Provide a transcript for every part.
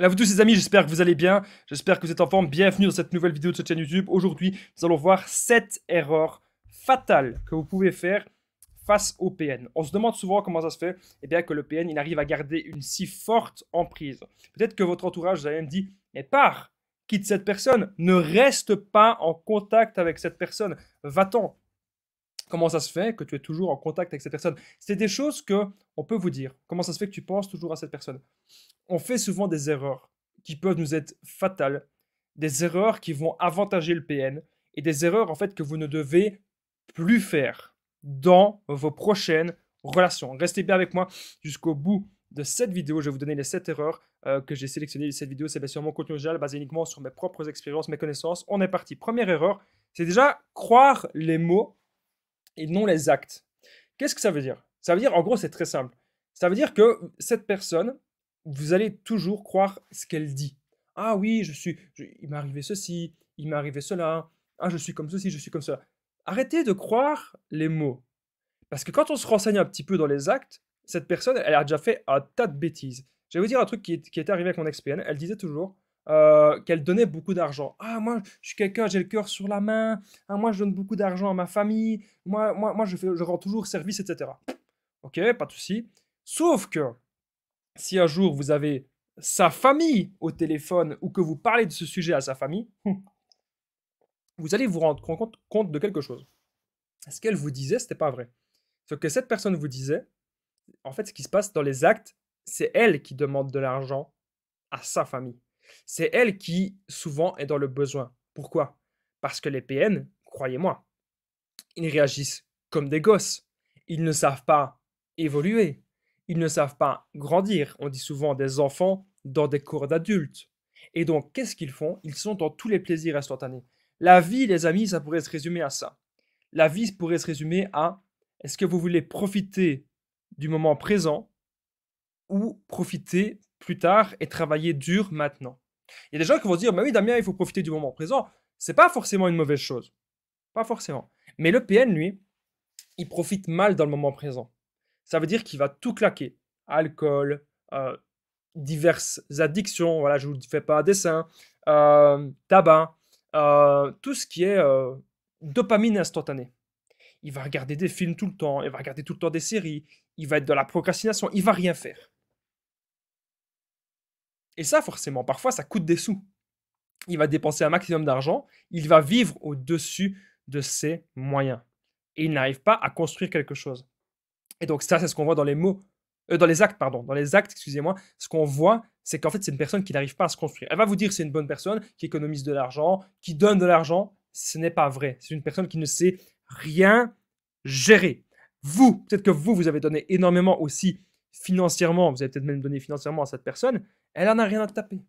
Là vous tous les amis, j'espère que vous allez bien, j'espère que vous êtes en forme. Bienvenue dans cette nouvelle vidéo de cette chaîne YouTube. Aujourd'hui, nous allons voir 7 erreurs fatales que vous pouvez faire face au PN. On se demande souvent comment ça se fait eh bien, que le PN il arrive à garder une si forte emprise. Peut-être que votre entourage vous a même dit « Mais pars Quitte cette personne, ne reste pas en contact avec cette personne, va-t'en » Comment ça se fait que tu es toujours en contact avec cette personne C'est des choses que on peut vous dire. Comment ça se fait que tu penses toujours à cette personne On fait souvent des erreurs qui peuvent nous être fatales, des erreurs qui vont avantager le PN et des erreurs en fait que vous ne devez plus faire dans vos prochaines relations. Restez bien avec moi jusqu'au bout de cette vidéo. Je vais vous donner les 7 erreurs euh, que j'ai sélectionnées de cette vidéo. C'est bien sûr mon contenu général basé uniquement sur mes propres expériences, mes connaissances. On est parti. Première erreur, c'est déjà croire les mots et non les actes. Qu'est-ce que ça veut dire Ça veut dire, en gros, c'est très simple. Ça veut dire que cette personne, vous allez toujours croire ce qu'elle dit. Ah oui, je suis, il m'est arrivé ceci, il m'est arrivé cela. Ah, je suis comme ceci, je suis comme ça Arrêtez de croire les mots. Parce que quand on se renseigne un petit peu dans les actes, cette personne, elle a déjà fait un tas de bêtises. Je vais vous dire un truc qui est, arrivé avec mon ex Elle disait toujours euh, qu'elle donnait beaucoup d'argent. Ah, moi, je suis quelqu'un, j'ai le cœur sur la main. Ah, moi, je donne beaucoup d'argent à ma famille. Moi, moi, je, rends toujours service, etc. Ok, pas de souci. Sauf que si un jour vous avez sa famille au téléphone ou que vous parlez de ce sujet à sa famille, vous allez vous rendre compte, de quelque chose. Ce qu'elle vous disait, ce n'était pas vrai. Ce que cette personne vous disait, en fait, ce qui se passe dans les actes, c'est elle qui demande de l'argent à sa famille c'est elle qui souvent est dans le besoin. Pourquoi Parce que les PN, croyez-moi, ils réagissent comme des gosses. Ils ne savent pas évoluer. Ils ne savent pas grandir. On dit souvent des enfants dans des cours d'adultes. Et donc, qu'est-ce qu'ils font Ils sont dans tous les plaisirs instantanés. La vie, les amis, ça pourrait se résumer à ça. La vie pourrait se résumer à est-ce que vous voulez profiter du moment présent ou profiter plus tard et travailler dur maintenant. Il y a des gens qui vont dire, mais oui Damien, il faut profiter du moment présent. C'est pas forcément une mauvaise chose. Pas forcément. Mais le PN, lui, il profite mal dans le moment présent. Ça veut dire qu'il va tout claquer. Alcool, euh, diverses addictions, voilà, je ne vous fais pas dessin, euh, tabac, euh, tout ce qui est dopamine instantanée. Il va regarder des films tout le temps, il va regarder tout le temps des séries, il va être dans la procrastination, il va rien faire. Et ça, forcément, parfois, ça coûte des sous. Il va dépenser un maximum d'argent, il va vivre au-dessus de ses moyens. Et il n'arrive pas à construire quelque chose. Et donc ça, c'est ce qu'on voit dans les mots, euh, dans les actes, pardon, dans les actes, excusez-moi. Ce qu'on voit, c'est qu'en fait, c'est une personne qui n'arrive pas à se construire. Elle va vous dire c'est une bonne personne, qui économise de l'argent, qui donne de l'argent. Ce n'est pas vrai. C'est une personne qui ne sait rien gérer. Vous, peut-être que vous, vous avez donné énormément aussi financièrement, vous avez peut-être même donné financièrement à cette personne, elle n'en a rien à taper.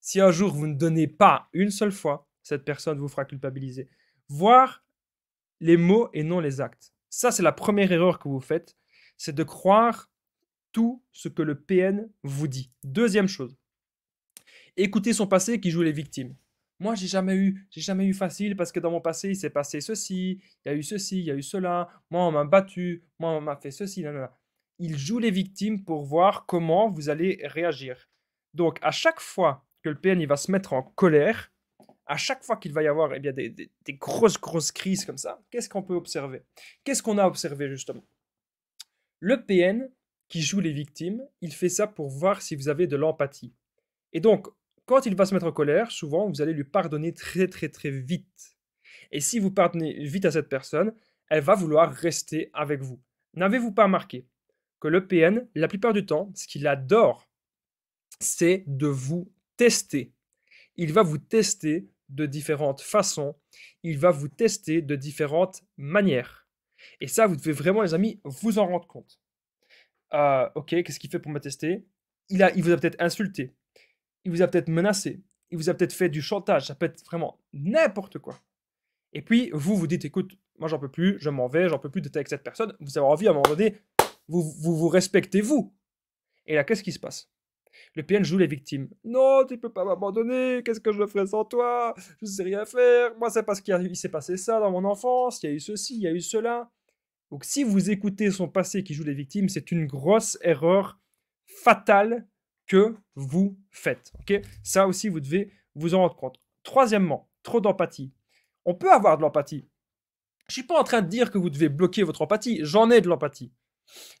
Si un jour vous ne donnez pas une seule fois, cette personne vous fera culpabiliser. Voir les mots et non les actes. Ça, c'est la première erreur que vous faites, c'est de croire tout ce que le PN vous dit. Deuxième chose, écoutez son passé qui joue les victimes. Moi, j'ai jamais eu, j'ai jamais eu facile parce que dans mon passé, il s'est passé ceci, il y a eu ceci, il y a eu cela. Moi, on m'a battu, moi, on m'a fait ceci. là il joue les victimes pour voir comment vous allez réagir. Donc à chaque fois que le PN va se mettre en colère, à chaque fois qu'il va y avoir eh bien, des, grosses, grosses crises comme ça, qu'est-ce qu'on peut observer Qu'est-ce qu'on a observé justement Le PN qui joue les victimes, il fait ça pour voir si vous avez de l'empathie. Et donc, quand il va se mettre en colère, souvent, vous allez lui pardonner très, très, très vite. Et si vous pardonnez vite à cette personne, elle va vouloir rester avec vous. N'avez-vous pas remarqué que le PN, la plupart du temps, ce qu'il adore, c'est de vous tester. Il va vous tester de différentes façons, il va vous tester de différentes manières. Et ça, vous devez vraiment, les amis, vous en rendre compte. Ah, ok, qu'est-ce qu'il fait pour me tester il, a, il vous a peut-être insulté, il vous a peut-être menacé, il vous a peut-être fait du chantage, ça peut être vraiment n'importe quoi. Et puis, vous vous dites, écoute, moi j'en peux plus, je m'en vais, j'en peux plus d'être avec cette personne. Vous avez envie à un moment donné vous vous, respectez vous. Et là, qu'est-ce qui se passe le PN joue les victimes. Non, tu peux pas m'abandonner, qu'est-ce que je ferais sans toi Je ne sais rien faire. Moi, c'est parce qu'il s'est passé ça dans mon enfance, il y a eu ceci, il y a eu cela. Donc si vous écoutez son passé qui joue les victimes, c'est une grosse erreur fatale que vous faites. Ok Ça aussi, vous devez vous en rendre compte. Troisièmement, trop d'empathie. On peut avoir de l'empathie. Je ne suis pas en train de dire que vous devez bloquer votre empathie, j'en ai de l'empathie.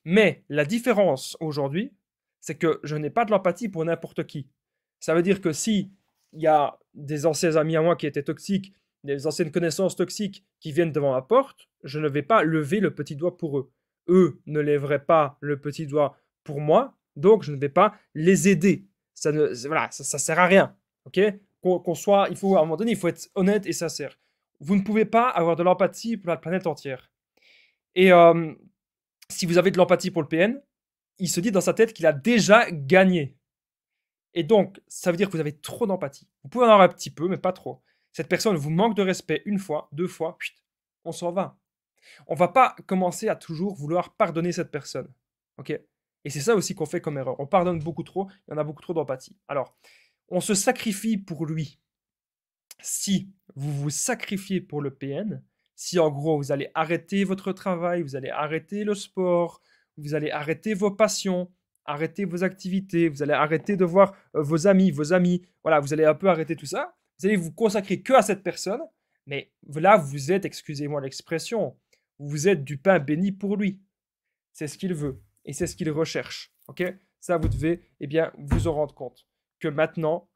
Mais la différence aujourd'hui, c'est que je n'ai pas de l'empathie pour n'importe qui. Ça veut dire que si il y a des anciens amis à moi qui étaient toxiques, des anciennes connaissances toxiques qui viennent devant ma porte, je ne vais pas lever le petit doigt pour eux. Eux ne lèveraient pas le petit doigt pour moi, donc je ne vais pas les aider. Ça ne voilà, ça, sert à rien. OK Qu'on soit, il faut à un moment donné, il faut être honnête et sincère. Vous ne pouvez pas avoir de l'empathie pour la planète entière. Et euh, si vous avez de l'empathie pour le PN, il se dit dans sa tête qu'il a déjà gagné. Et donc, ça veut dire que vous avez trop d'empathie. Vous pouvez en avoir un petit peu, mais pas trop. Cette personne vous manque de respect une fois, deux fois, on s'en va. On va pas commencer à toujours vouloir pardonner cette personne. OK Et c'est ça aussi qu'on fait comme erreur. On pardonne beaucoup trop il y en a beaucoup trop d'empathie. Alors, on se sacrifie pour lui. Si vous vous sacrifiez pour le PN, si en gros, vous allez arrêter votre travail, vous allez arrêter le sport, vous allez arrêter vos passions, arrêter vos activités, vous allez arrêter de voir euh, vos amis, vos amis, voilà, vous allez un peu arrêter tout ça, vous allez vous consacrer que à cette personne, mais là, vous êtes, excusez-moi l'expression, vous êtes du pain béni pour lui. C'est ce qu'il veut et c'est ce qu'il recherche. Ok Ça, vous devez eh bien, vous en rendre compte. Que maintenant,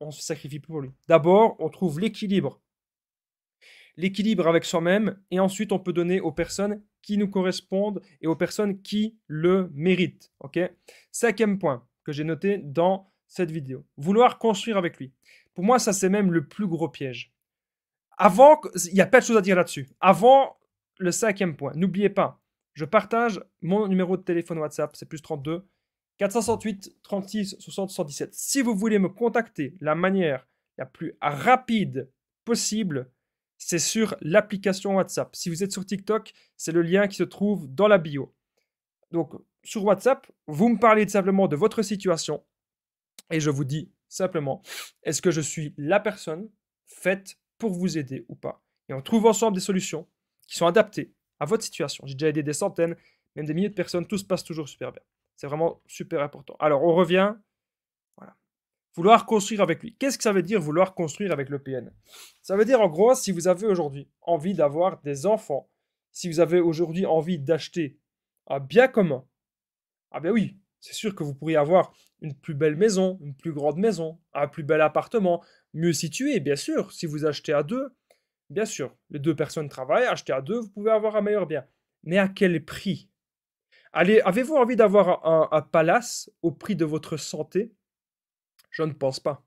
on se sacrifie pour lui. D'abord, on trouve l'équilibre l'équilibre avec soi-même, et ensuite on peut donner aux personnes qui nous correspondent et aux personnes qui le méritent. Ok Cinquième point que j'ai noté dans cette vidéo, vouloir construire avec lui. Pour moi, ça c'est même le plus gros piège. Avant, il n'y a pas de choses à dire là-dessus. Avant le cinquième point, n'oubliez pas, je partage mon numéro de téléphone WhatsApp, c'est plus 32 468 36 60 117. Si vous voulez me contacter la manière la plus rapide possible, c'est sur l'application WhatsApp. Si vous êtes sur TikTok, c'est le lien qui se trouve dans la bio. Donc, sur WhatsApp, vous me parlez simplement de votre situation et je vous dis simplement, est-ce que je suis la personne faite pour vous aider ou pas Et on trouve ensemble des solutions qui sont adaptées à votre situation. J'ai déjà aidé des centaines, même des milliers de personnes, tout se passe toujours super bien. C'est vraiment super important. Alors, on revient vouloir construire avec lui. Qu'est-ce que ça veut dire vouloir construire avec le PN Ça veut dire en gros, si vous avez aujourd'hui envie d'avoir des enfants, si vous avez aujourd'hui envie d'acheter un bien commun, ah ben oui, c'est sûr que vous pourriez avoir une plus belle maison, une plus grande maison, un plus bel appartement, mieux situé, bien sûr, si vous achetez à deux, bien sûr, les deux personnes travaillent, achetez à deux, vous pouvez avoir un meilleur bien. Mais à quel prix Allez, avez-vous envie d'avoir un palace au prix de votre santé je ne pense pas.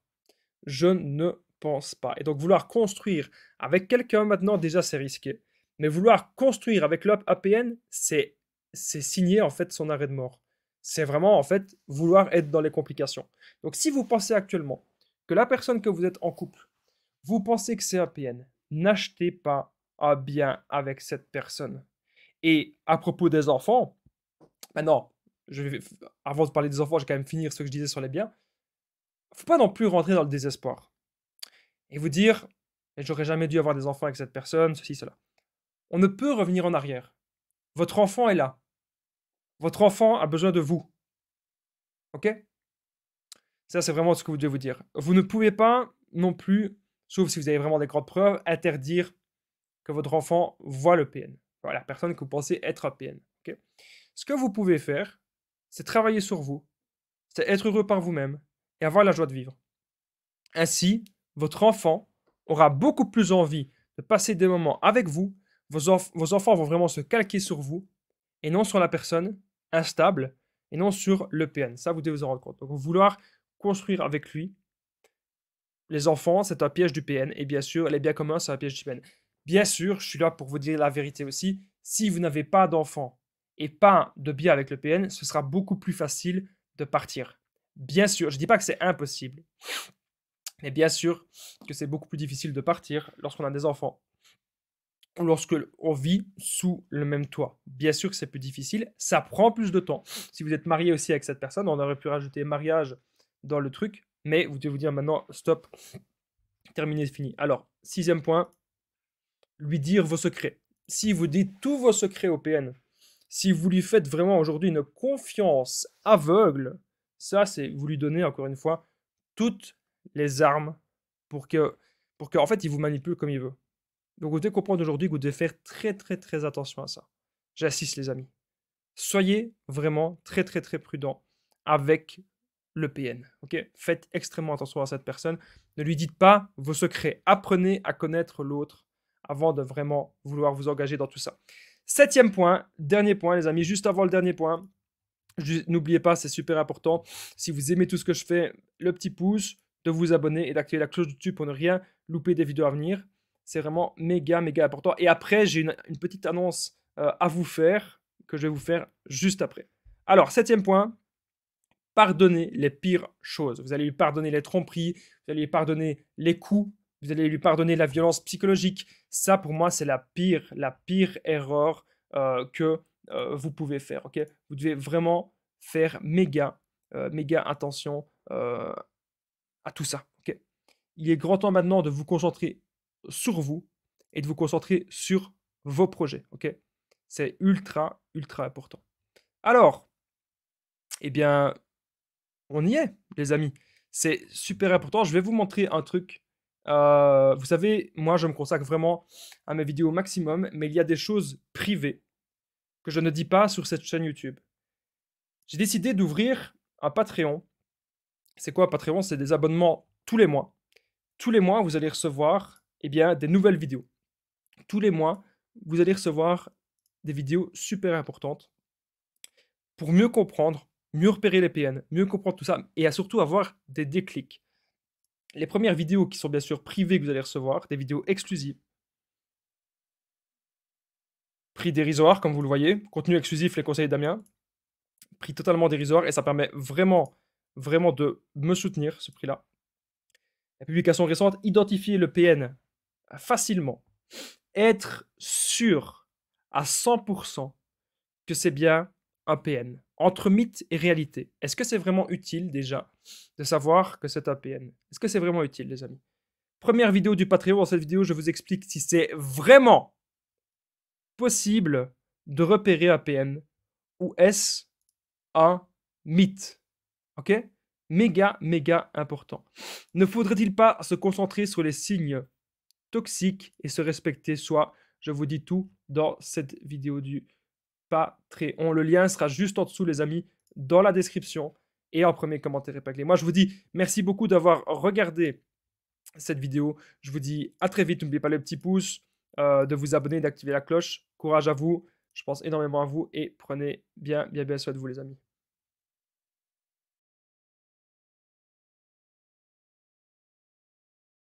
Je ne pense pas. Et donc vouloir construire avec quelqu'un maintenant, déjà, c'est risqué. Mais vouloir construire avec l'APN, c'est c'est signer en fait son arrêt de mort. C'est vraiment en fait vouloir être dans les complications. Donc si vous pensez actuellement que la personne que vous êtes en couple, vous pensez que c'est APN, n'achetez pas un bien avec cette personne. Et à propos des enfants, maintenant, je vais, avant de parler des enfants, je vais quand même finir ce que je disais sur les biens faut pas non plus rentrer dans le désespoir et vous dire j'aurais jamais dû avoir des enfants avec cette personne, ceci, cela. On ne peut revenir en arrière. Votre enfant est là. Votre enfant a besoin de vous. Ok Ça, c'est vraiment ce que vous devez vous dire. Vous ne pouvez pas non plus, sauf si vous avez vraiment des grandes preuves, interdire que votre enfant voit le PN, voilà la personne que vous pensez être un PN. ok ce que vous pouvez faire, c'est travailler sur vous, c'est être heureux par vous-même, et avoir la joie de vivre. Ainsi, votre enfant aura beaucoup plus envie de passer des moments avec vous, vos, enfants vont vraiment se calquer sur vous et non sur la personne instable et non sur le PN. Ça, vous devez vous en rendre compte. Donc, vouloir construire avec lui les enfants, c'est un piège du PN. Et bien sûr, les biens communs, c'est un piège du PN. Bien sûr, je suis là pour vous dire la vérité aussi. Si vous n'avez pas d'enfants et pas de biens avec le PN, ce sera beaucoup plus facile de partir bien sûr, je ne dis pas que c'est impossible, mais bien sûr que c'est beaucoup plus difficile de partir lorsqu'on a des enfants ou lorsque vit sous le même toit. Bien sûr que c'est plus difficile, ça prend plus de temps. Si vous êtes marié aussi avec cette personne, on aurait pu rajouter mariage dans le truc, mais vous devez vous dire maintenant stop, terminé, fini. Alors, sixième point, lui dire vos secrets. Si vous dites tous vos secrets au PN, si vous lui faites vraiment aujourd'hui une confiance aveugle, ça, c'est vous lui donner, encore une fois, toutes les armes pour que, pour que en fait, il vous manipule comme il veut. Donc, vous devez comprendre aujourd'hui que vous devez faire très, très, très attention à ça. J'assiste, les amis. Soyez vraiment très, très, très prudent avec le PN. ok Faites extrêmement attention à cette personne. Ne lui dites pas vos secrets. Apprenez à connaître l'autre avant de vraiment vouloir vous engager dans tout ça. Septième point, dernier point, les amis, juste avant le dernier point, N'oubliez pas, c'est super important. Si vous aimez tout ce que je fais, le petit pouce, de vous abonner et d'activer la cloche du YouTube pour ne rien louper des vidéos à venir. C'est vraiment méga, méga important. Et après, j'ai une, petite annonce euh, à vous faire que je vais vous faire juste après. Alors, septième point, pardonnez les pires choses. Vous allez lui pardonner les tromperies, vous allez lui pardonner les coups, vous allez lui pardonner la violence psychologique. Ça, pour moi, c'est la pire, la pire erreur euh, que euh, vous pouvez faire. ok vous devez vraiment faire méga, euh, méga attention euh, à tout ça. ok Il est grand temps maintenant de vous concentrer sur vous et de vous concentrer sur vos projets. ok C'est ultra, ultra important. Alors, eh bien, on y est, les amis. C'est super important. Je vais vous montrer un truc. vous savez, moi, je me consacre vraiment à mes vidéos maximum, mais il y a des choses privées je ne dis pas sur cette chaîne YouTube. J'ai décidé d'ouvrir un Patreon. C'est quoi Patreon C'est des abonnements tous les mois. Tous les mois, vous allez recevoir eh bien, des nouvelles vidéos. Tous les mois, vous allez recevoir des vidéos super importantes pour mieux comprendre, mieux repérer les PN, mieux comprendre tout ça et à surtout avoir des déclics. Les premières vidéos qui sont bien sûr privées que vous allez recevoir, des vidéos exclusives, Prix dérisoire, comme vous le voyez. Contenu exclusif, les conseils d'Amien. Prix totalement dérisoire et ça permet vraiment, vraiment de me soutenir, ce prix-là. La publication récente, identifier le PN facilement. Être sûr à 100% que c'est bien un PN. Entre mythe et réalité, est-ce que c'est vraiment utile déjà de savoir que c'est un PN Est-ce que c'est vraiment utile, les amis Première vidéo du Patreon. Dans cette vidéo, je vous explique si c'est vraiment possible de repérer APN ou S ce un mythe Ok Méga, méga important. Ne faudrait-il pas se concentrer sur les signes toxiques et se respecter soit Je vous dis tout dans cette vidéo du pas très Patreon. Le lien sera juste en dessous, les amis, dans la description et en premier commentaire épinglé. Moi, je vous dis merci beaucoup d'avoir regardé cette vidéo. Je vous dis à très vite. N'oubliez pas le petit pouce euh, de vous abonner, d'activer la cloche. Courage à vous. Je pense énormément à vous et prenez bien, bien, bien soin de vous, les amis.